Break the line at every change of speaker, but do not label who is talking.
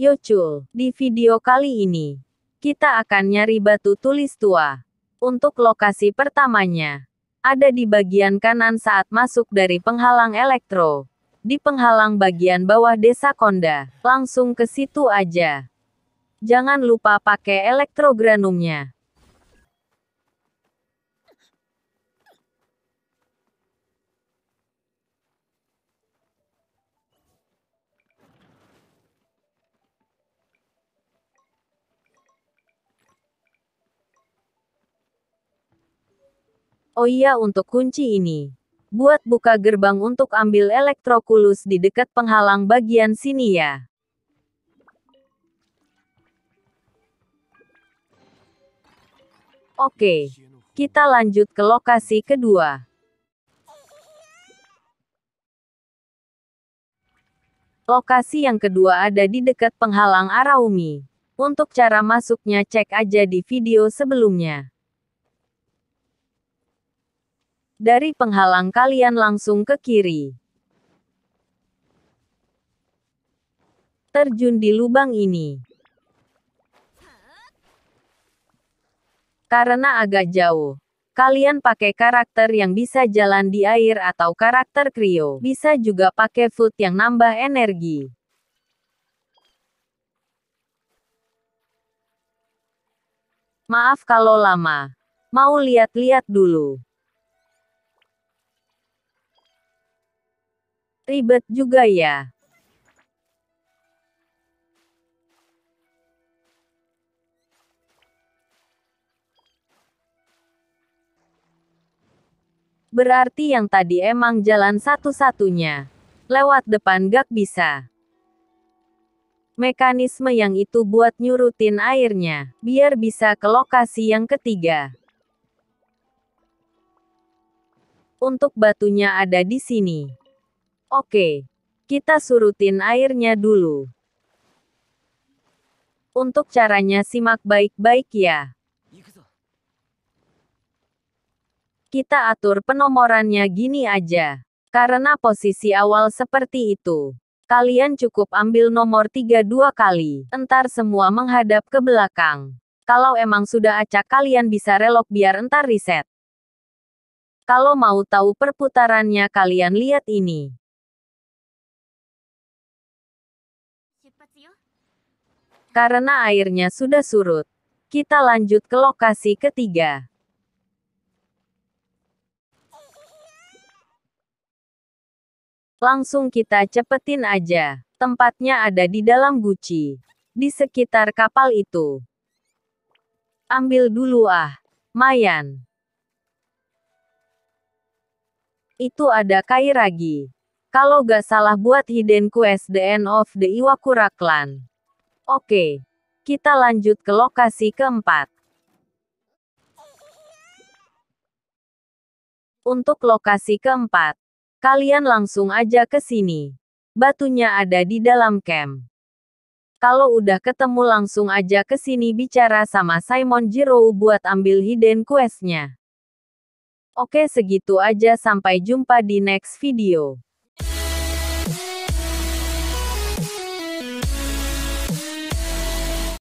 Yocul, di video kali ini, kita akan nyari batu tulis tua. Untuk lokasi pertamanya, ada di bagian kanan saat masuk dari penghalang elektro. Di penghalang bagian bawah desa Konda, langsung ke situ aja. Jangan lupa pakai elektrogranumnya. Oh iya untuk kunci ini. Buat buka gerbang untuk ambil elektrokulus di dekat penghalang bagian sini ya. Oke, kita lanjut ke lokasi kedua. Lokasi yang kedua ada di dekat penghalang Araumi. Untuk cara masuknya cek aja di video sebelumnya. Dari penghalang kalian langsung ke kiri. Terjun di lubang ini. Karena agak jauh, kalian pakai karakter yang bisa jalan di air atau karakter krio. Bisa juga pakai food yang nambah energi. Maaf kalau lama. Mau lihat-lihat dulu. Ribet juga ya. Berarti yang tadi emang jalan satu-satunya. Lewat depan gak bisa. Mekanisme yang itu buat nyurutin airnya, biar bisa ke lokasi yang ketiga. Untuk batunya ada di sini. Oke, kita surutin airnya dulu. Untuk caranya simak baik-baik ya. Kita atur penomorannya gini aja. Karena posisi awal seperti itu. Kalian cukup ambil nomor 3 dua kali. Entar semua menghadap ke belakang. Kalau emang sudah acak kalian bisa relok biar entar reset. Kalau mau tahu perputarannya kalian lihat ini. Karena airnya sudah surut, kita lanjut ke lokasi ketiga. Langsung kita cepetin aja. Tempatnya ada di dalam guci. Di sekitar kapal itu. Ambil dulu ah. Mayan. Itu ada kairagi. Kalau gak salah buat hidden quest The End of the Iwakura Clan. Oke. Kita lanjut ke lokasi keempat. Untuk lokasi keempat, kalian langsung aja ke sini. Batunya ada di dalam camp. Kalau udah ketemu langsung aja ke sini bicara sama Simon Jirou buat ambil hidden questnya. Oke segitu aja sampai jumpa di next video.